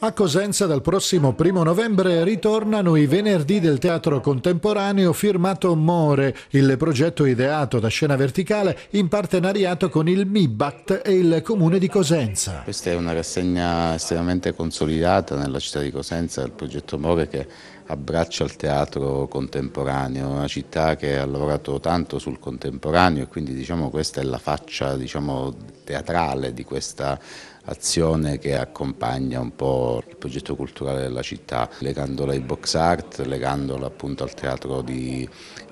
A Cosenza dal prossimo primo novembre ritornano i venerdì del teatro contemporaneo firmato More, il progetto ideato da Scena Verticale in partenariato con il MIBACT e il comune di Cosenza. Questa è una rassegna estremamente consolidata nella città di Cosenza, il progetto More che abbraccia il teatro contemporaneo, una città che ha lavorato tanto sul contemporaneo e quindi diciamo, questa è la faccia diciamo, teatrale di questa azione che accompagna un po' il progetto culturale della città, legandola ai box art, legandola appunto al teatro di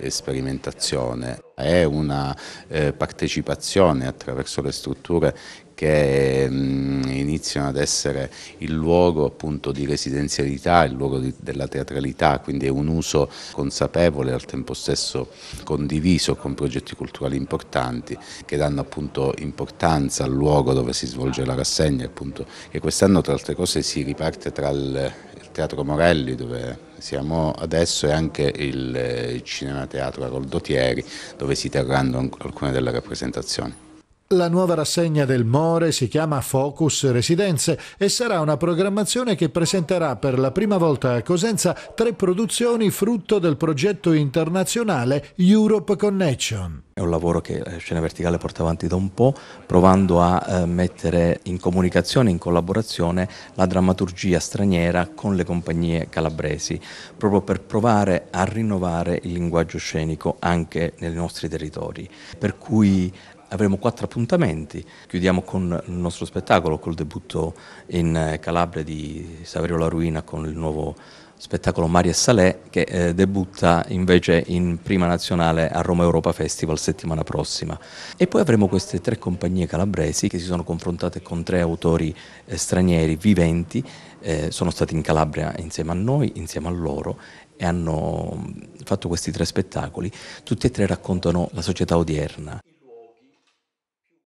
sperimentazione è una eh, partecipazione attraverso le strutture che mh, mm, iniziano ad essere il luogo appunto di residenzialità, il luogo di, della teatralità, quindi è un uso consapevole e al tempo stesso condiviso con progetti culturali importanti che danno appunto importanza al luogo dove si svolge la rassegna appunto che quest'anno tra altre cose si riparte tra il, il Teatro Morelli dove siamo adesso e anche eh, il Cinema Teatro Aroldo Thieri dove si terranno alcune delle rappresentazioni. La nuova rassegna del More si chiama Focus Residenze e sarà una programmazione che presenterà per la prima volta a Cosenza tre produzioni frutto del progetto internazionale Europe Connection. È un lavoro che Scena Verticale porta avanti da un po', provando a eh, mettere in comunicazione, in collaborazione, la drammaturgia straniera con le compagnie calabresi, proprio per provare a rinnovare il linguaggio scenico anche nei nostri territori. Per cui avremo quattro appuntamenti. Chiudiamo con il nostro spettacolo, col debutto in eh, Calabria di Saverio La Ruina con il nuovo spettacolo Maria e Salè che eh, debutta invece in prima nazionale a Roma Europa Festival settimana prossima. E poi avremo queste tre compagnie calabresi che si sono confrontate con tre autori eh, stranieri viventi, eh, sono stati in Calabria insieme a noi, insieme a loro e hanno mm, fatto questi tre spettacoli. Tutti e tre raccontano la società odierna.